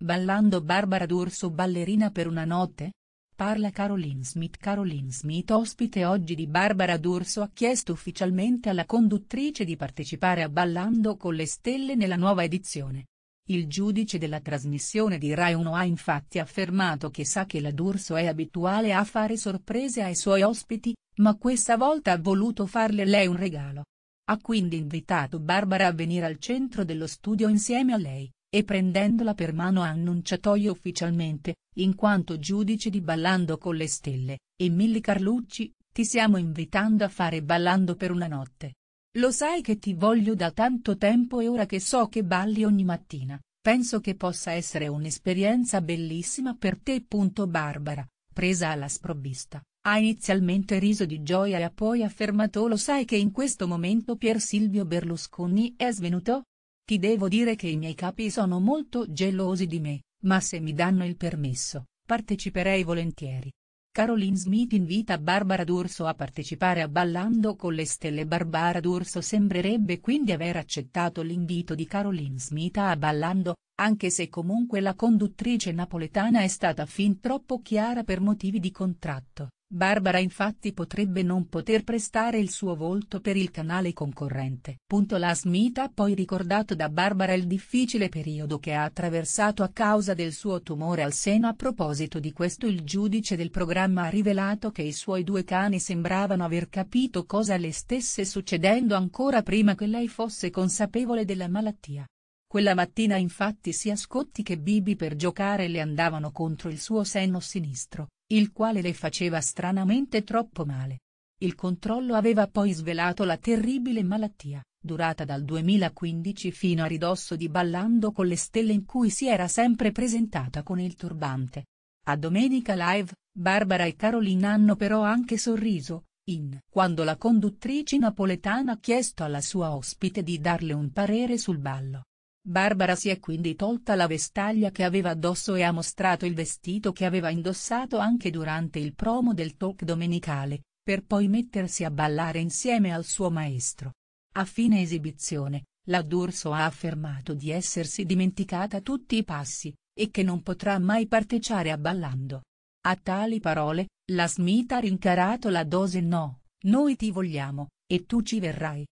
Ballando Barbara D'Urso ballerina per una notte? Parla Caroline Smith Caroline Smith ospite oggi di Barbara D'Urso ha chiesto ufficialmente alla conduttrice di partecipare a Ballando con le stelle nella nuova edizione. Il giudice della trasmissione di Rai 1 ha infatti affermato che sa che la D'Urso è abituale a fare sorprese ai suoi ospiti, ma questa volta ha voluto farle lei un regalo. Ha quindi invitato Barbara a venire al centro dello studio insieme a lei e prendendola per mano ha annunciatoio ufficialmente, in quanto giudice di Ballando con le stelle, e Milli Carlucci, ti stiamo invitando a fare Ballando per una notte. Lo sai che ti voglio da tanto tempo e ora che so che balli ogni mattina, penso che possa essere un'esperienza bellissima per te. Barbara, presa alla sprovvista, ha inizialmente riso di gioia e ha poi affermato lo sai che in questo momento Pier Silvio Berlusconi è svenuto? Ti devo dire che i miei capi sono molto gelosi di me, ma se mi danno il permesso, parteciperei volentieri. Caroline Smith invita Barbara D'Urso a partecipare a Ballando con le stelle Barbara D'Urso sembrerebbe quindi aver accettato l'invito di Caroline Smith a Ballando, anche se comunque la conduttrice napoletana è stata fin troppo chiara per motivi di contratto. Barbara infatti potrebbe non poter prestare il suo volto per il canale concorrente. La Smith ha poi ricordato da Barbara il difficile periodo che ha attraversato a causa del suo tumore al seno a proposito di questo il giudice del programma ha rivelato che i suoi due cani sembravano aver capito cosa le stesse succedendo ancora prima che lei fosse consapevole della malattia. Quella mattina infatti sia Scotti che Bibi per giocare le andavano contro il suo seno sinistro il quale le faceva stranamente troppo male. Il controllo aveva poi svelato la terribile malattia, durata dal 2015 fino a ridosso di Ballando con le stelle in cui si era sempre presentata con il turbante. A Domenica Live, Barbara e Caroline hanno però anche sorriso, in quando la conduttrice napoletana ha chiesto alla sua ospite di darle un parere sul ballo. Barbara si è quindi tolta la vestaglia che aveva addosso e ha mostrato il vestito che aveva indossato anche durante il promo del talk domenicale, per poi mettersi a ballare insieme al suo maestro. A fine esibizione, la D'Urso ha affermato di essersi dimenticata tutti i passi, e che non potrà mai partecipare a ballando. A tali parole, la Smith ha rincarato la dose no, noi ti vogliamo, e tu ci verrai.